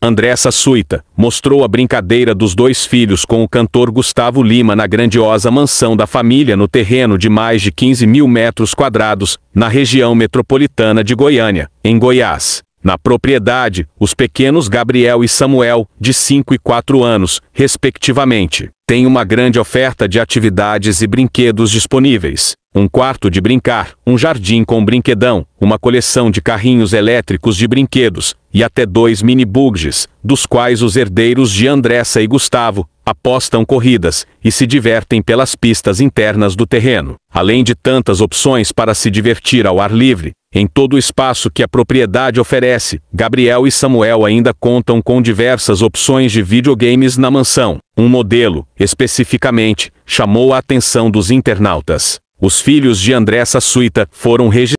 Andressa Suita, mostrou a brincadeira dos dois filhos com o cantor Gustavo Lima na grandiosa mansão da família no terreno de mais de 15 mil metros quadrados, na região metropolitana de Goiânia, em Goiás. Na propriedade, os pequenos Gabriel e Samuel, de 5 e 4 anos, respectivamente, têm uma grande oferta de atividades e brinquedos disponíveis um quarto de brincar, um jardim com brinquedão, uma coleção de carrinhos elétricos de brinquedos e até dois mini bugs, dos quais os herdeiros de Andressa e Gustavo apostam corridas e se divertem pelas pistas internas do terreno. Além de tantas opções para se divertir ao ar livre, em todo o espaço que a propriedade oferece, Gabriel e Samuel ainda contam com diversas opções de videogames na mansão. Um modelo, especificamente, chamou a atenção dos internautas. Os filhos de André Suíta foram registrados